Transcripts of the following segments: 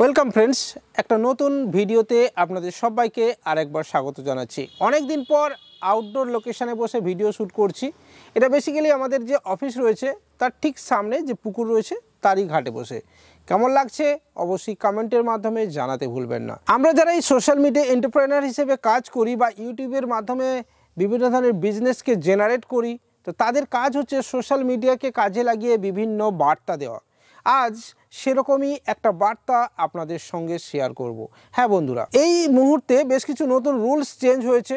Welcome friends একটা নতুন ভিডিওতে আপনাদের সবাইকে আরেকবার স্বাগত জানাচ্ছি অনেক দিন পর আউটডোর লোকেশানে বসে ভিডিও শ্যুট করছি এটা বেসিক্যালি আমাদের যে অফিস রয়েছে তার ঠিক সামনে যে পুকুর রয়েছে তারই ঘাটে বসে কেমন লাগছে অবশ্যই কমেন্টের মাধ্যমে জানাতে ভুলবেন না আমরা যারা এই সোশ্যাল মিডিয়া এন্টারপ্রেনার হিসেবে কাজ করি বা ইউটিউবের মাধ্যমে বিভিন্ন ধরনের বিজনেসকে জেনারেট করি তো তাদের কাজ হচ্ছে সোশ্যাল মিডিয়াকে কাজে লাগিয়ে বিভিন্ন বার্তা দেওয়া আজ সেরকমই একটা বার্তা আপনাদের সঙ্গে শেয়ার করব। হ্যাঁ বন্ধুরা এই মুহূর্তে বেশ কিছু নতুন রুলস চেঞ্জ হয়েছে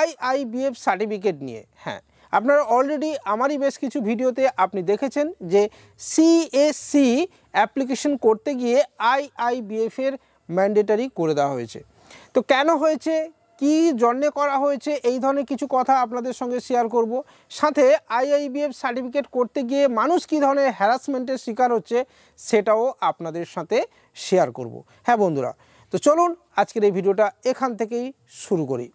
আইআইবিএফ সার্টিফিকেট নিয়ে হ্যাঁ আপনারা অলরেডি আমারই বেশ কিছু ভিডিওতে আপনি দেখেছেন যে সিএসসি অ্যাপ্লিকেশন করতে গিয়ে আইআইবিএফের ম্যান্ডেটারি করে দেওয়া হয়েছে তো কেন হয়েছে কি জন্যে করা হয়েছে এই ধরনের কিছু কথা আপনাদের সঙ্গে শেয়ার করব সাথে আইআইবিএফ সার্টিফিকেট করতে গিয়ে মানুষ কি ধরনের হ্যারাসমেন্টের শিকার হচ্ছে সেটাও আপনাদের সাথে শেয়ার করব হ্যাঁ বন্ধুরা তো চলুন আজকের এই ভিডিওটা এখান থেকেই শুরু করি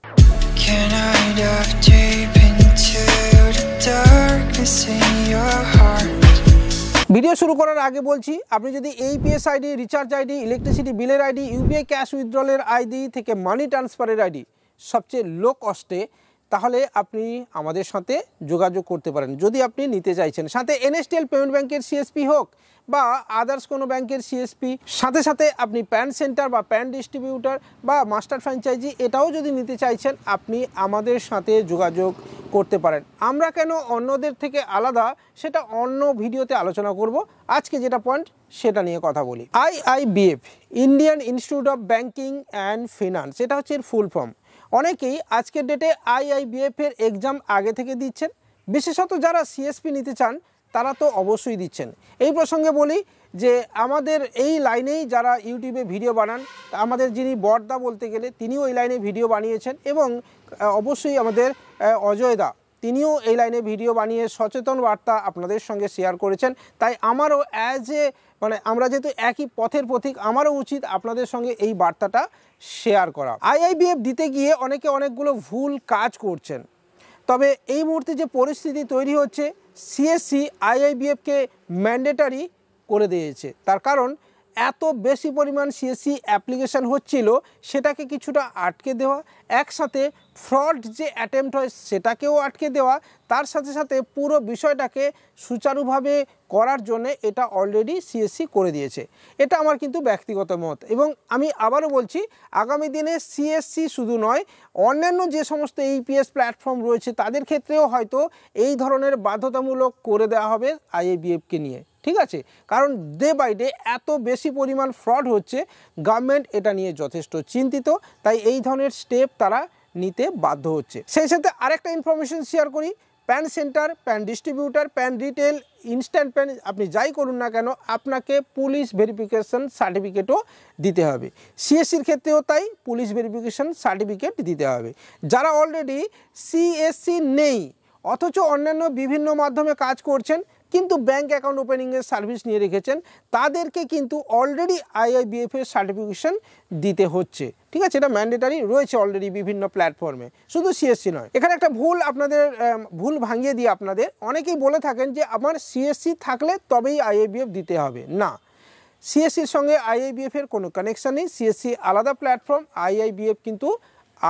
ভিডিও শুরু করার আগে বলছি আপনি যদি এই S ID recharge ID electricity বিলের আইডি ইউপিআই ক্যাশ উইথড্রলের আইডি থেকে মানি ট্রান্সফারের আইডি সবচেয়ে লো কস্টে তাহলে আপনি আমাদের সাথে যোগাযোগ করতে পারেন যদি আপনি নিতে চাইছেন সাথে এনএসটিএল পেমেন্ট ব্যাংকের সিএসপি হোক বা আদার্স কোনো ব্যাংকের সিএসপি সাথে সাথে আপনি প্যান সেন্টার বা প্যান ডিস্ট্রিবিউটার বা মাস্টার ফ্র্যাঞ্চাইজি এটাও যদি নিতে চাইছেন আপনি আমাদের সাথে যোগাযোগ করতে পারেন আমরা কেন অন্যদের থেকে আলাদা সেটা অন্য ভিডিওতে আলোচনা করব আজকে যেটা পয়েন্ট সেটা নিয়ে কথা বলি IIBF Indian institute of banking and finance এটা হচ্ছে এর ফুল ফর্ম অনেকেই আজকের ডেটে আইআইবিএফের এক্সাম আগে থেকে দিচ্ছেন বিশেষত যারা সিএসপি নিতে চান তারা তো অবশ্যই দিচ্ছেন এই প্রসঙ্গে বলি যে আমাদের এই লাইনেই যারা ইউটিউবে ভিডিও বানান আমাদের যিনি বর্দা বলতে গেলে তিনিও এই লাইনে ভিডিও বানিয়েছেন এবং অবশ্যই আমাদের অজয় দা তিনিও এই লাইনে ভিডিও বানিয়ে সচেতন বার্তা আপনাদের সঙ্গে শেয়ার করেছেন তাই আমারও অ্যাজ এ মানে আমরা যেহেতু একই পথের পথিক আমারও উচিত আপনাদের সঙ্গে এই বার্তাটা শেয়ার করা আইআইবিএফ দিতে গিয়ে অনেকে অনেকগুলো ভুল কাজ করছেন তবে এই মুহূর্তে যে পরিস্থিতি তৈরি হচ্ছে সিএসসি আইআইবিএফকে ম্যান্ডেটারি করে দিয়েছে তার কারণ এত বেশি পরিমাণ সিএসসি অ্যাপ্লিকেশান হচ্ছিল সেটাকে কিছুটা আটকে দেওয়া একসাথে ফ্রড যে অ্যাটেম্প্ট হয় সেটাকেও আটকে দেওয়া তার সাথে সাথে পুরো বিষয়টাকে সুচারুভাবে করার জন্য এটা অলরেডি সিএসসি করে দিয়েছে এটা আমার কিন্তু ব্যক্তিগত মত এবং আমি আবারও বলছি আগামী দিনে সিএসসি শুধু নয় অন্যান্য যে সমস্ত ইপিএস প্ল্যাটফর্ম রয়েছে তাদের ক্ষেত্রেও হয়তো এই ধরনের বাধ্যতামূলক করে দেওয়া হবে আইএবিএফকে নিয়ে ঠিক আছে কারণ ডে বাই ডে এত বেশি পরিমাণ ফ্রড হচ্ছে গভর্নমেন্ট এটা নিয়ে যথেষ্ট চিন্তিত তাই এই ধরনের স্টেপ তারা নিতে বাধ্য হচ্ছে সেই সাথে আরেকটা ইনফরমেশন শেয়ার করি PAN centre PAN distributor PAN retail instant PAN আপনি যাই করুন না কেন আপনাকে পুলিশ ভেরিফিকেশন সার্টিফিকেটও দিতে হবে সিএসসির ক্ষেত্রেও তাই পুলিশ ভেরিফিকেশন সার্টিফিকেট দিতে হবে যারা অলরেডি সিএসসি নেই অথচ অন্যান্য বিভিন্ন মাধ্যমে কাজ করছেন কিন্তু ব্যাঙ্ক অ্যাকাউন্ট ওপেনিংয়ের সার্ভিস নিয়ে রেখেছেন তাদেরকে কিন্তু অলরেডি আইআইবিএফ এর সার্টিফিকেশন দিতে হচ্ছে ঠিক আছে এটা ম্যান্ডেটারি রয়েছে অলরেডি বিভিন্ন প্ল্যাটফর্মে শুধু সিএসসি নয় এখানে একটা ভুল আপনাদের ভুল ভাঙিয়ে দিই আপনাদের অনেকেই বলে থাকেন যে আমার সিএসসি থাকলে তবেই আইআইবিএফ দিতে হবে না সিএসসির সঙ্গে আইআইবিএফ এর কোনো কানেকশান নেই সিএসসি আলাদা প্ল্যাটফর্ম আইআইবিএফ কিন্তু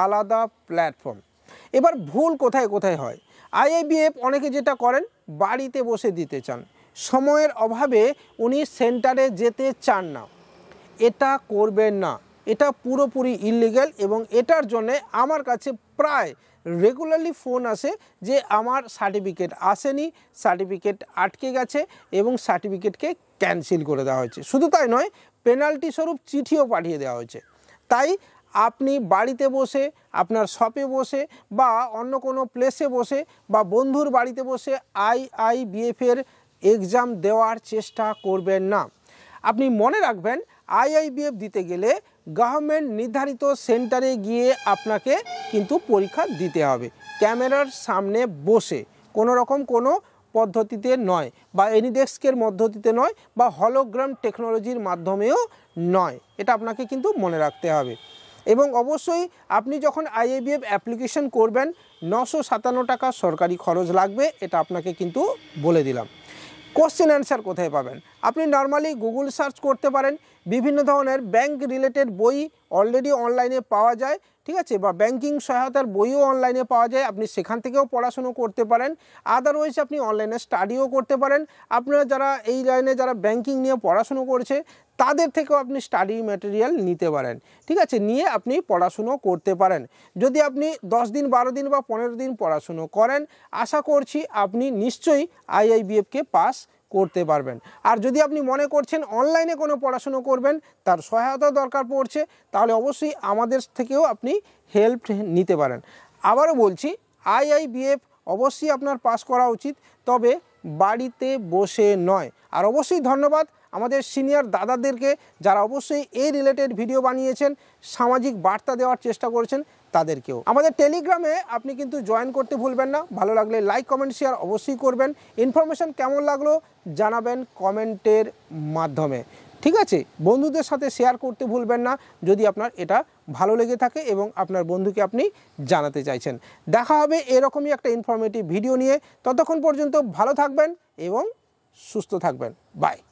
আলাদা প্ল্যাটফর্ম এবার ভুল কোথায় কোথায় হয় আইআইবিএফ অনেকে যেটা করেন বাড়িতে বসে দিতে চান সময়ের অভাবে উনি সেন্টারে যেতে চান না এটা করবেন না এটা পুরোপুরি ইলিগ্যাল এবং এটার জন্য আমার কাছে প্রায় রেগুলারলি ফোন আসে যে আমার সার্টিফিকেট আসেনি সার্টিফিকেট আটকে গেছে এবং সার্টিফিকেটকে ক্যান্সেল করে দেওয়া হয়েছে শুধু তাই নয় পেনাল্টি স্বরূপ চিঠিও পাঠিয়ে দেওয়া হয়েছে তাই আপনি বাড়িতে বসে আপনার শপে বসে বা অন্য কোনো প্লেসে বসে বা বন্ধুর বাড়িতে বসে আইআইবিএফের এক্সাম দেওয়ার চেষ্টা করবেন না আপনি মনে রাখবেন আইআইবিএফ দিতে গেলে গভর্নমেন্ট নির্ধারিত সেন্টারে গিয়ে আপনাকে কিন্তু পরীক্ষা দিতে হবে ক্যামেরার সামনে বসে কোনো রকম কোনো পদ্ধতিতে নয় বা এনিডেস্কের মধ্যতিতে নয় বা হলোগ্রাম টেকনোলজির মাধ্যমেও নয় এটা আপনাকে কিন্তু মনে রাখতে হবে এবং অবশ্যই আপনি যখন আইএবিএফ অ্যাপ্লিকেশন করবেন নশো সাতান্ন টাকা সরকারি খরচ লাগবে এটা আপনাকে কিন্তু বলে দিলাম কোশ্চেন অ্যান্সার কোথায় পাবেন আপনি নর্মালি গুগল সার্চ করতে পারেন বিভিন্ন ধরনের ব্যাংক রিলেটেড বই অলরেডি অনলাইনে পাওয়া যায় ঠিক আছে বা ব্যাংকিং সহায়তার বইও অনলাইনে পাওয়া যায় আপনি সেখান থেকেও পড়াশুনো করতে পারেন আদারওয়াইজ আপনি অনলাইনে স্টাডিও করতে পারেন আপনারা যারা এই লাইনে যারা ব্যাংকিং নিয়ে পড়াশুনো করছে তাদের থেকেও আপনি স্টাডি ম্যাটেরিয়াল নিতে পারেন ঠিক আছে নিয়ে আপনি পড়াশুনো করতে পারেন যদি আপনি দশ দিন বারো দিন বা পনেরো দিন পড়াশুনো করেন আশা করছি আপনি নিশ্চয়ই আইআইবিএফকে পাস করতে পারবেন আর যদি আপনি মনে করছেন অনলাইনে কোনো পড়াশুনো করবেন তার সহায়তা দরকার পড়ছে তাহলে অবশ্যই আমাদের থেকেও আপনি হেল্প নিতে পারেন আবারও বলছি আইআইবিএফ অবশ্যই আপনার পাস করা উচিত তবে বাড়িতে বসে নয় আর অবশ্যই ধন্যবাদ আমাদের সিনিয়র দাদাদেরকে যারা অবশ্যই এই রিলেটেড ভিডিও বানিয়েছেন সামাজিক বার্তা দেওয়ার চেষ্টা করেছেন তাদেরকেও আমাদের টেলিগ্রামে আপনি কিন্তু জয়েন করতে ভুলবেন না ভালো লাগলে লাইক কমেন্ট শেয়ার অবশ্যই করবেন ইনফরমেশান কেমন লাগলো জানাবেন কমেন্টের মাধ্যমে ঠিক আছে বন্ধুদের সাথে শেয়ার করতে ভুলবেন না যদি আপনার এটা ভালো লেগে থাকে এবং আপনার বন্ধুকে আপনি জানাতে চাইছেন দেখা হবে এরকমই একটা ইনফরমেটিভ ভিডিও নিয়ে ততক্ষণ পর্যন্ত ভালো থাকবেন এবং সুস্থ থাকবেন বাই